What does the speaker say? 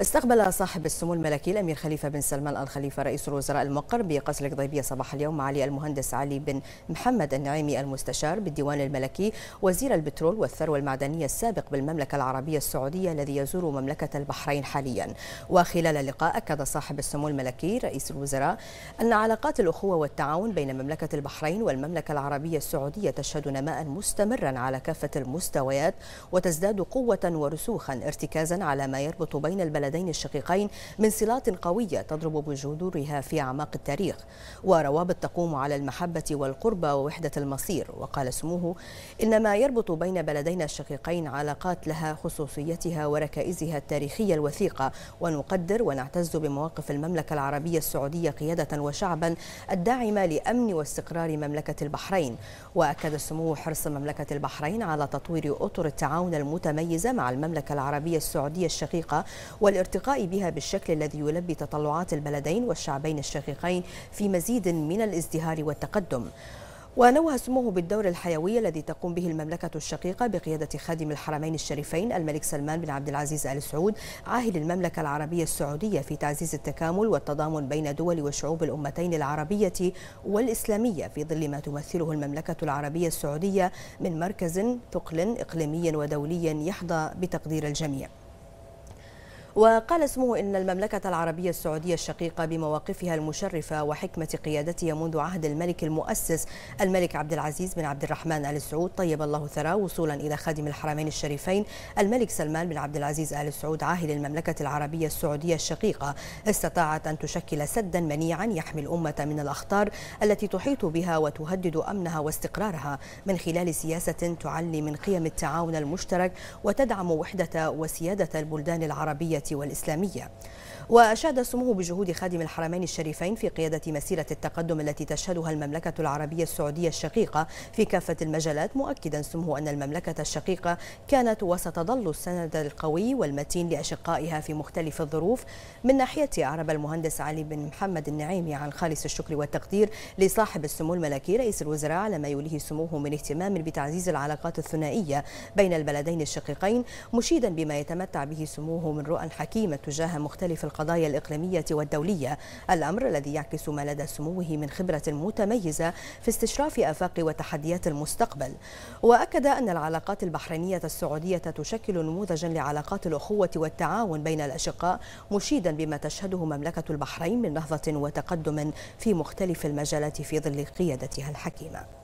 استقبل صاحب السمو الملكي الامير خليفه بن سلمان ال خليفه رئيس الوزراء المقر بقصر القضيبيه صباح اليوم علي المهندس علي بن محمد النعيمي المستشار بالديوان الملكي وزير البترول والثروه المعدنيه السابق بالمملكه العربيه السعوديه الذي يزور مملكه البحرين حاليا وخلال اللقاء اكد صاحب السمو الملكي رئيس الوزراء ان علاقات الاخوه والتعاون بين مملكه البحرين والمملكه العربيه السعوديه تشهد نماء مستمرا على كافه المستويات وتزداد قوه ورسوخا ارتكازا على ما يربط بين البلدين البلدين الشقيقين من صلات قوية تضرب بجذورها في أعماق التاريخ وروابط تقوم على المحبة والقربة ووحدة المصير وقال سموه إن ما يربط بين بلدينا الشقيقين علاقات لها خصوصيتها وركائزها التاريخية الوثيقة ونقدر ونعتز بمواقف المملكة العربية السعودية قيادة وشعبا الداعمة لأمن واستقرار مملكة البحرين وأكد سموه حرص مملكة البحرين على تطوير أطر التعاون المتميزة مع المملكة العربية السعودية الشقيقة والارتقاء بها بالشكل الذي يلبي تطلعات البلدين والشعبين الشقيقين في مزيد من الازدهار والتقدم ونوه سموه بالدور الحيوي الذي تقوم به المملكة الشقيقة بقيادة خادم الحرمين الشريفين الملك سلمان بن عبد العزيز آل سعود عاهل المملكة العربية السعودية في تعزيز التكامل والتضامن بين دول وشعوب الأمتين العربية والإسلامية في ظل ما تمثله المملكة العربية السعودية من مركز ثقل إقليمي ودولي يحظى بتقدير الجميع وقال اسمه إن المملكة العربية السعودية الشقيقة بمواقفها المشرفة وحكمة قيادتها منذ عهد الملك المؤسس الملك عبد العزيز بن عبد الرحمن آل سعود طيب الله ثراه وصولا إلى خادم الحرمين الشريفين الملك سلمان بن عبد العزيز آل سعود عاهل المملكة العربية السعودية الشقيقة استطاعت أن تشكل سدا منيعا يحمي الأمة من الأخطار التي تحيط بها وتهدد أمنها واستقرارها من خلال سياسة تعلي من قيم التعاون المشترك وتدعم وحدة وسيادة البلدان العربية والإسلامية وأشاد سموه بجهود خادم الحرمين الشريفين في قيادة مسيرة التقدم التي تشهدها المملكة العربية السعودية الشقيقة في كافة المجالات مؤكدا سموه أن المملكة الشقيقة كانت وستظل السند القوي والمتين لأشقائها في مختلف الظروف من ناحية أعرب المهندس علي بن محمد النعيمي عن خالص الشكر والتقدير لصاحب السمو الملكي رئيس الوزراء على ما يوليه سموه من اهتمام بتعزيز العلاقات الثنائية بين البلدين الشقيقين مشيدا بما يتمتع به سموه من رؤى حكيمة تجاه مختلف القضايا الإقليمية والدولية الأمر الذي يعكس ما لدى سموه من خبرة متميزة في استشراف آفاق وتحديات المستقبل وأكد أن العلاقات البحرينية السعودية تشكل نموذجا لعلاقات الأخوة والتعاون بين الأشقاء مشيدا بما تشهده مملكة البحرين من نهضة وتقدم في مختلف المجالات في ظل قيادتها الحكيمة